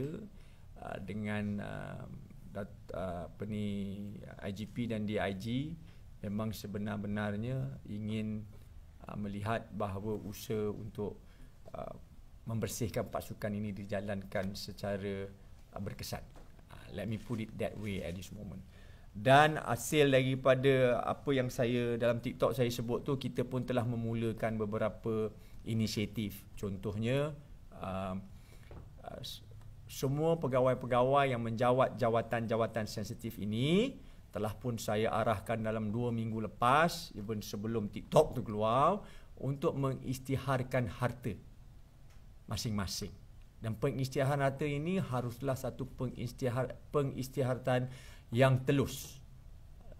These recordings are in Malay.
saya uh, dengan uh, dat, uh, apa ni IGP dan DIG memang sebenar-benarnya ingin uh, melihat bahawa usaha untuk uh, membersihkan pasukan ini dijalankan secara uh, berkesan. Uh, let me put it that way at this moment. Dan hasil daripada apa yang saya dalam TikTok saya sebut tu kita pun telah memulakan beberapa inisiatif. Contohnya um, uh, semua pegawai-pegawai yang menjawat jawatan-jawatan sensitif ini telah pun saya arahkan dalam dua minggu lepas even sebelum TikTok tu keluar untuk mengistiharkan harta masing-masing dan pengistiharan harta ini haruslah satu pengisytihar pengisytihartan yang telus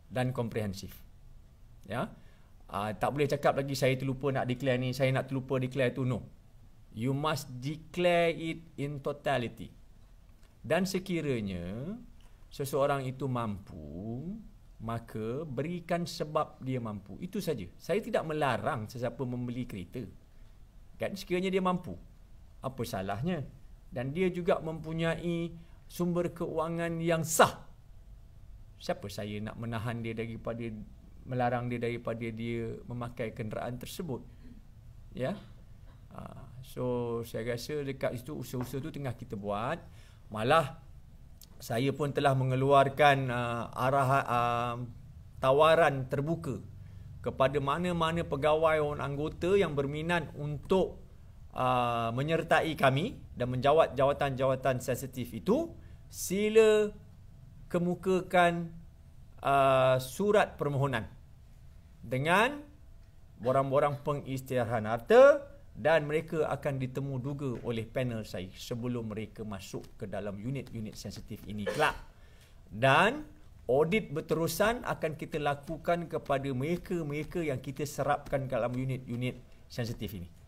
dan komprehensif ya uh, tak boleh cakap lagi saya terlupa nak declare ni saya nak terlupa declare tu no you must declare it in totality dan sekiranya seseorang itu mampu maka berikan sebab dia mampu itu saja saya tidak melarang sesiapa membeli kereta kan sekiranya dia mampu apa salahnya dan dia juga mempunyai sumber keuangan yang sah siapa saya nak menahan dia daripada melarang dia daripada dia memakai kenderaan tersebut ya ah, so saya rasa dekat situ usaha-usaha tu tengah kita buat Malah saya pun telah mengeluarkan uh, arah uh, tawaran terbuka kepada mana-mana pegawai dan anggota yang berminat untuk uh, menyertai kami dan menjawat jawatan-jawatan sensitif itu sila kemukakan uh, surat permohonan dengan borang-borang pengisytiharan harta dan mereka akan ditemu duga oleh panel saya sebelum mereka masuk ke dalam unit-unit sensitif ini kelak. Dan audit berterusan akan kita lakukan kepada mereka-mereka yang kita serapkan dalam unit-unit sensitif ini.